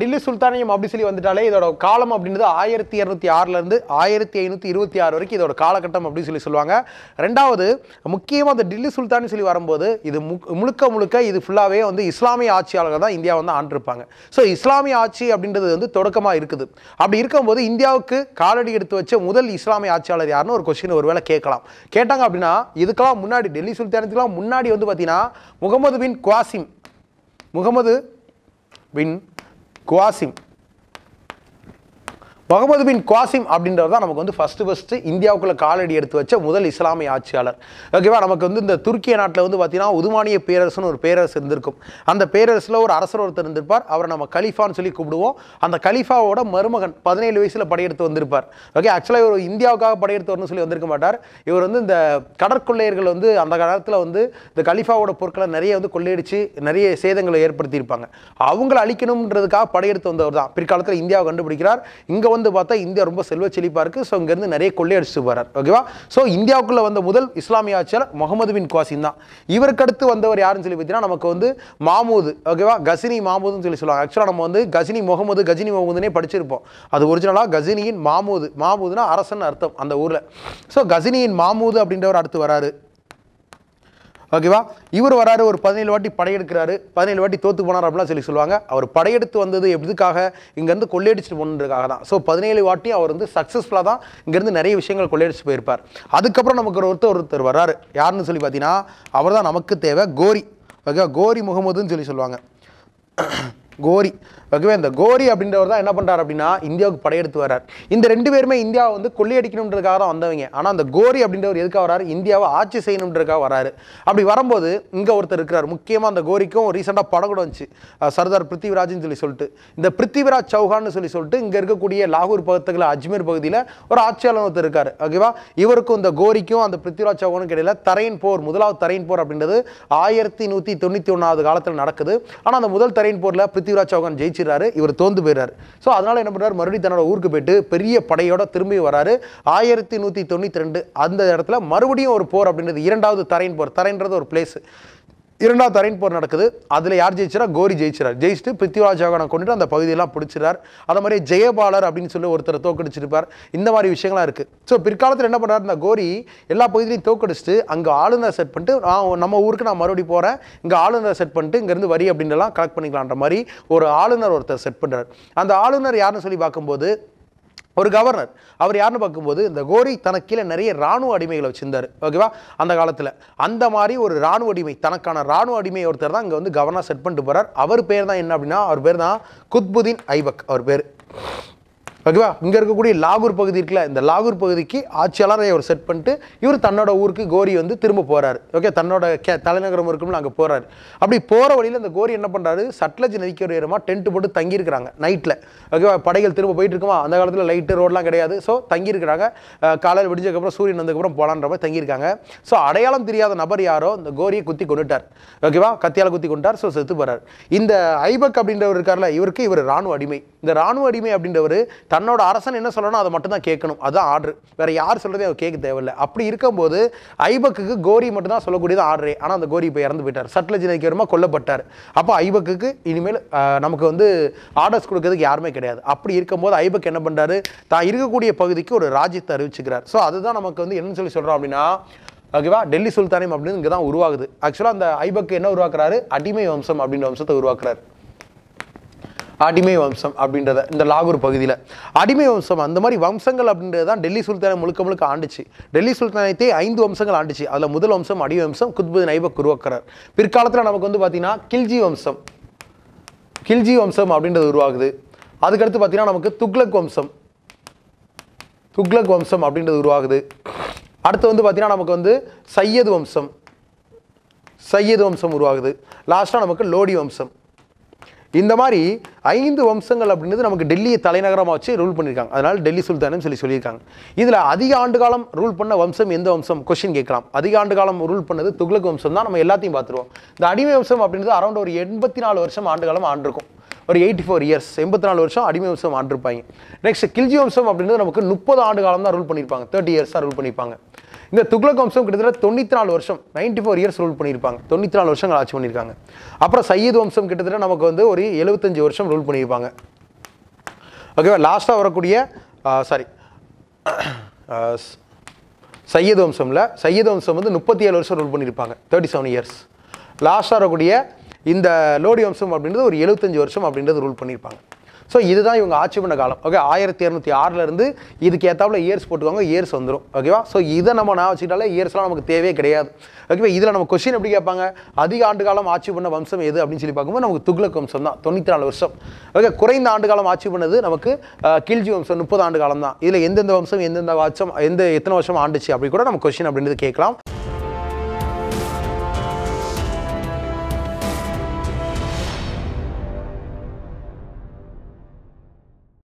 டில்லி சுல்தானியம் அப்படி சொல்லி வந்துட்டாலே இதோட காலம் அப்படின்றது ஆயிரத்தி இரநூத்தி ஆறுலேருந்து ஆயிரத்தி ஐநூற்றி இருபத்தி ஆறு வரைக்கும் இதோட காலகட்டம் அப்படின்னு சொல்லி சொல்லுவாங்க ரெண்டாவது முக்கியமாக அந்த டில்லி சுல்தான் சொல்லி வரும்போது இது முழுக்க முழுக்க இது ஃபுல்லாகவே வந்து இஸ்லாமிய ஆட்சியாளர்கள் தான் இந்தியா வந்து ஆண்டிருப்பாங்க ஸோ இஸ்லாமிய ஆட்சி அப்படின்றது வந்து தொடக்கமாக இருக்குது அப்படி இருக்கும்போது இந்தியாவுக்கு காலடி எடுத்து வச்ச முதல் இஸ்லாமிய ஆட்சியாளர் யாருன்னு ஒரு கொஸ்டின் ஒருவேளை கேட்கலாம் கேட்டாங்க அப்படின்னா இதுக்கெல்லாம் முன்னாடி டெல்லி சுல்தானத்துக்கெல்லாம் முன்னாடி வந்து பார்த்தீங்கன்னா முகமது பின் குவாசிம் முகமது பின் Coasim, முகமது பின் குவாசிம் அப்படின்றது தான் நமக்கு வந்து ஃபஸ்ட்டு ஃபஸ்ட்டு இந்தியாவுக்குள்ளே காலடி எடுத்து வச்ச முதல் இஸ்லாமிய ஆட்சியாளர் ஓகேவா நமக்கு வந்து இந்த துருக்கிய நாட்டில் வந்து பார்த்தீங்கன்னா உதுமானிய பேரரசுன்னு ஒரு பேரரசு இருந்திருக்கும் அந்த பேரரசில் ஒரு அரசர் ஒருத்தர் இருந்திருப்பார் அவரை நம்ம கலிஃபான்னு சொல்லி கூப்பிடுவோம் அந்த கலிஃபாவோட மருமகன் பதினேழு வயசில் படையெடுத்து வந்திருப்பார் ஓகே ஆக்சுவலாக இவர் இந்தியாவுக்காக படையெடுத்து வரணும்னு சொல்லி வந்திருக்க மாட்டார் இவர் வந்து இந்த கடற்கொள்ளையர்கள் வந்து அந்த காலத்தில் வந்து இந்த கலிஃபாவோட பொருட்களை நிறைய வந்து கொள்ளையடித்து நிறைய சேதங்களை ஏற்படுத்தியிருப்பாங்க அவங்களை அழிக்கணுன்றதுக்காக படையெடுத்து வந்தவர் தான் பிற்காலத்தில் இந்தியாவை கண்டுபிடிக்கிறார் இங்கே வந்து வந்து பார்த்தா இந்தியா ரொம்ப செல்வ செழிப்பாக இருக்குது ஸோ இங்கேருந்து நிறைய கொள்ளையடிச்சு வரார் ஓகேவா ஸோ இந்தியாவுக்குள்ளே வந்த முதல் இஸ்லாமிய ஆட்சியாளர் முகமது பின் குவாசின் தான் இவருக்கு அடுத்து வந்தவர் யாருன்னு சொல்லி பார்த்தீங்கன்னா நமக்கு வந்து மாமூது ஓகேவா கசினி மாமூதுன்னு சொல்லி சொல்லுவாங்க ஆக்சுவலாக நம்ம வந்து கசினி முகமது கஜினி முகமதுனே படிச்சிருப்போம் அது ஒரிஜினலாக கசினியின் மாமூது மாமூதுனா அரசன் அர்த்தம் அந்த ஊரில் ஸோ கசினியின் மாமூது அப்படின்றவர் அடுத்து வராரு ஓகேவா இவர் வராரு ஒரு பதினேழு வாட்டி படையெடுக்கிறாரு பதினேழு வாட்டி தோத்து போனார் அப்படிலாம் சொல்லி சொல்லுவாங்க அவர் படையெடுத்து வந்தது எதுக்காக இங்கேருந்து கொள்ளையடிச்சிட்டு போனதுக்காக தான் ஸோ பதினேழு வாட்டி அவர் வந்து சக்ஸஸ்ஃபுல்லாக தான் இங்கேருந்து நிறைய விஷயங்கள் கொள்ளையடிச்சு போயிருப்பார் அதுக்கப்புறம் நமக்கு ஒருத்தர் ஒருத்தர் வராரு யாருன்னு சொல்லி பார்த்தீங்கன்னா அவர் தான் நமக்கு தேவை கோரி ஓகேவா கோரி முகமதுன்னு சொல்லி சொல்லுவாங்க கோரி ஓகேவே இந்த கோரி அப்படின்றவர் தான் என்ன பண்ணுறாரு அப்படின்னா இந்தியாவுக்கு படையெடுத்து வர்றார் இந்த ரெண்டு பேருமே இந்தியாவை வந்து கொள்ளையடிக்கணுன்றதுக்காக தான் வந்தவங்க ஆனால் அந்த கோரி அப்படின்றவர் எதுக்காக வராரு இந்தியாவை ஆட்சி செய்யணுன்றதுக்காக வராரு அப்படி வரும்போது இங்கே ஒருத்தர் இருக்கிறார் முக்கியமாக அந்த கோரிக்கும் ரீசெண்டாக படம் கூட வந்துச்சு சர்தார் பிருத்திவிராஜ்னு சொல்லி சொல்லிட்டு இந்த பிருத்திவிராஜ் சௌஹான்னு சொல்லி சொல்லிட்டு இங்கே இருக்கக்கூடிய லாகூர் பகுதியில் அஜ்மீர் பகுதியில் ஒரு ஆட்சியாளர் ஒருத்தர் இருக்கார் ஓகேவா இவருக்கும் இந்த கோரிக்கும் அந்த பிருத்திவிராஜ் சௌஹானுக்கு கிடையில தரையின் போர் முதலாவது தரையின் போர் அப்படின்றது ஆயிரத்தி நூற்றி தொண்ணூற்றி ஒன்றாவது காலத்தில் நடக்குது ஆனால் அந்த முதல் தரையின் போரில் பிருத்திவிராஜ் சௌகான் ஜெயிச்சிடறாரு இவர் தோந்து போயிறாரு ஸோ அதனால் என்ன பண்ணுறாரு மறுபடியும் தன்னோட ஊருக்கு போயிட்டு பெரிய படையோட திரும்பி வராரு ஆயிரத்தி நூற்றி தொண்ணூற்றி ரெண்டு அந்த இடத்துல மறுபடியும் ஒரு போர் அப்படின்றது இரண்டாவது தரையின் போர் தரைன்றது ஒரு பிளேஸ் இரண்டாவது தரையின் போர் நடக்குது அதில் யார் ஜெயிச்சிரா கோரி ஜெயிச்சிறார் ஜெயிச்சுட்டு பிருத்திவிராஜ் சௌகானை கொண்டுட்டு அந்த பகுதியெல்லாம் பிடிச்சிறார் அதே மாதிரி ஜெயபாலர் அப்படின்னு சொல்லி ஒருத்தர் தோக்கடிச்சிருப்பார் இந்த மாதிரி விஷயங்கள்லாம் இருக்குது ஸோ பிற்காலத்தில் என்ன பண்ணுறாரு இந்த கோரி எல்லா பகுதியிலையும் தோக்கடிச்சிட்டு அங்கே ஆளுநர் செட் பண்ணிட்டு நான் நம்ம ஊருக்கு நான் மறுபடியும் போகிறேன் இங்கே ஆளுநர் செட் பண்ணிட்டு இங்கேருந்து வரி அப்படின்னுலாம் கலெக்ட் பண்ணிக்கலான்ற மாதிரி ஒரு ஆளுநர் ஒருத்தர் செட் பண்ணுறார் அந்த ஆளுநர் யாருன்னு சொல்லி பார்க்கும்போது ஒரு கவர்னர் அவர் யாருன்னு பார்க்கும்போது இந்த கோரி தனக்கில நிறைய ராணுவ அடிமைகளை வச்சிருந்தார் ஓகேவா அந்த காலத்தில் அந்த மாதிரி ஒரு ராணுவ அடிமை தனக்கான ராணுவ அடிமை ஒருத்தர் தான் இங்கே வந்து கவர்னர் செட் பண்ணிட்டு போகிறார் அவர் பேர் தான் என்ன அப்படின்னா அவர் பேர் தான் குத்புதீன் ஐபக் அவர் பேர் ஓகேவா இங்கே இருக்கக்கூடிய லாகூர் பகுதி இருக்குல்ல இந்த லாகூர் பகுதிக்கு ஆட்சியாளரை அவர் செட் பண்ணிட்டு இவர் தன்னோட ஊருக்கு கோரி வந்து திரும்ப போகிறாரு ஓகே தன்னோட கே தலைநகரம் இருக்கும்னு அங்கே போகிறாரு அப்படி போகிற வழியில் அந்த கோரி என்ன பண்ணுறாரு சட்லஜ் நதிக்கு இடமா டென்ட் போட்டு தங்கியிருக்கிறாங்க நைட்டில் ஓகேவா படைகள் திரும்ப போயிட்டு இருக்குமா அந்த காலத்தில் லைட்டு ரோடெலாம் கிடையாது ஸோ தங்கியிருக்கிறாங்க காலையில் விடிஞ்சதுக்கப்புறம் சூரியன் வந்ததுக்கப்புறம் போகலான்ற மாதிரி தங்கியிருக்காங்க ஸோ அடையாளம் தெரியாத நபர் யாரோ இந்த கோரியை குத்தி கொண்டுட்டார் ஓகேவா கத்தியால் குத்தி கொண்டார் ஸோ செத்து போகிறார் இந்த ஐபக் அப்படின்றவர் இருக்கார்ல இவருக்கு இவர் ராணுவ அடிமை இந்த ராணுவ அடிமை அப்படின்றவர் தன்னோட அரசன் என்ன சொல்லணும் அதை மட்டும் தான் கேட்கணும் அதுதான் ஆர்டர் வேறு யார் சொல்றதே அவர் கேட்க தேவையில்லை அப்படி இருக்கும்போது ஐபக்குக்கு கோரி மட்டும் தான் சொல்லக்கூடியது ஆர்டர் ஆனால் அந்த கோரி இப்போ இறந்து போயிட்டார் சட்லஜி நதிக்கரமாக கொல்லப்பட்டார் அப்போ ஐபக்குக்கு இனிமேல் நமக்கு வந்து ஆர்டர்ஸ் கொடுக்கறதுக்கு யாருமே கிடையாது அப்படி இருக்கும்போது ஐபக் என்ன பண்ணுறாரு தான் இருக்கக்கூடிய பகுதிக்கு ஒரு ராஜ்யத்தை அறிவிச்சுக்கிறார் ஸோ அதுதான் நமக்கு வந்து என்னன்னு சொல்லி சொல்கிறோம் அப்படின்னா ஓகேவா டெல்லி சுல்தானியம் அப்படின்னு இங்கே தான் உருவாகுது ஆக்சுவலாக அந்த ஐபக்கு என்ன உருவாக்குறாரு அடிமை வம்சம் அப்படின்ற வம்சத்தை உருவாக்குறாரு அடிமை வம்சம் அப்படின்றத இந்த லாகூர் பகுதியில் அடிமை வம்சம் அந்த மாதிரி வம்சங்கள் அப்படின்றது தான் டெல்லி சுல்தானை முழுக்க முழுக்க ஆண்டுச்சு டெல்லி சுல்தானத்தை ஐந்து வம்சங்கள் ஆண்டுச்சு அதில் முதல் வம்சம் அடி வம்சம் குத்புதின் ஐபக் குருவக்கரர் பிற்காலத்தில் நமக்கு வந்து பார்த்தீங்கன்னா கில்ஜி வம்சம் கில்ஜி வம்சம் அப்படின்றது உருவாகுது அதுக்கடுத்து பார்த்தீங்கன்னா நமக்கு துக்லக் வம்சம் துக்லக் வம்சம் அப்படின்றது உருவாகுது அடுத்து வந்து பார்த்திங்கன்னா நமக்கு வந்து சையது வம்சம் சையது வம்சம் உருவாகுது லாஸ்ட்டாக நமக்கு லோடி வம்சம் இந்த மாதிரி ஐந்து வம்சங்கள் அப்படின்றது நமக்கு டெல்லியை தலைநகரமாக வச்சு ரூல் பண்ணியிருக்காங்க அதனால் டெல்லி சுல்தானு சொல்லி சொல்லியிருக்காங்க இதில் அதிக ஆண்டு காலம் ரூல் பண்ண வம்சம் எந்த வம்சம் கொஸ்டின் கேட்கலாம் அதிக ஆண்டு காலம் ரூல் பண்ணது துக்ளக் வம்சம் தான் நம்ம எல்லாத்தையும் பார்த்துருவோம் இந்த அடிமை வம்சம் அப்படின்றது அரௌண்ட் ஒரு எண்பத்தி நாலு வருஷம் ஆண்டு காலம் ஆண்டிருக்கும் ஒரு எயிட்டி ஃபோர் இயர்ஸ் எண்பத்தி நாலு வருஷம் அடிமை வம்சம் ஆண்டிருப்பாங்க நெக்ஸ்ட் கில்ஜி வம்சம் அப்படின்றது நமக்கு முப்பது ஆண்டு காலம் தான் ரூல் பண்ணியிருப்பாங்க தேர்ட்டி இயர்ஸ் தான் ரூல் பண்ணியிருப்பாங்க இந்த துக்ளக் வம்சம் கிட்டத்தட்ட தொண்ணூற்றி நாலு வருஷம் நைன்டி ஃபோர் இயர்ஸ் ரூல் பண்ணியிருப்பாங்க தொண்ணூற்றி நாலு வருஷங்கள் ஆட்சி பண்ணியிருக்காங்க அப்புறம் சையீத் வம்சம் கிட்டத்தட்ட நமக்கு வந்து ஒரு எழுபத்தஞ்சு வருஷம் ரூல் பண்ணியிருப்பாங்க ஓகேவா லாஸ்ட்டாக வரக்கூடிய சாரி சையீத் வம்சமில் சையீத் வம்சம் வந்து முப்பத்தி ஏழு வருஷம் ரூல் பண்ணியிருப்பாங்க தேர்ட்டி செவன் இயர்ஸ் லாஸ்ட்டாக வரக்கூடிய இந்த லோடி வம்சம் அப்படின்றது ஒரு எழுபத்தஞ்சு வருஷம் அப்படின்றது ரூல் பண்ணியிருப்பாங்க ஸோ இதுதான் இவங்க ஆட்சி பண்ண காலம் ஓகே ஆயிரத்தி இரநூத்தி ஆறுலேருந்து இதுக்கு ஏற்றாப்புல இயர்ஸ் போட்டுக்கோங்க இயர்ஸ் வந்துடும் ஓகேவா ஸோ இதை நம்ம நான் வச்சுக்கிட்டாலே இயர்ஸ்லாம் நமக்கு தேவையே கிடையாது ஓகேவா இதில் நம்ம கொஸ்டின் எப்படி கேட்பாங்க அதிக ஆண்டு காலம் ஆட்சி பண்ண வம்சம் எது அப்படின்னு சொல்லி பார்க்கும்போது நமக்கு துக்ளக் வம்சம் தான் தொண்ணூற்றி நாலு வருஷம் ஓகே குறைந்த ஆண்டு காலம் ஆட்சி பண்ணது நமக்கு கீழ்ஜி வம்சம் முப்பது ஆண்டு காலம் தான் இதில் எந்தெந்த வம்சம் எந்தெந்த வாட்சம் எந்த எத்தனை வருஷம் ஆண்டுச்சு அப்படி கூட நம்ம கொஸ்டின் அப்படின்றது கேட்கலாம்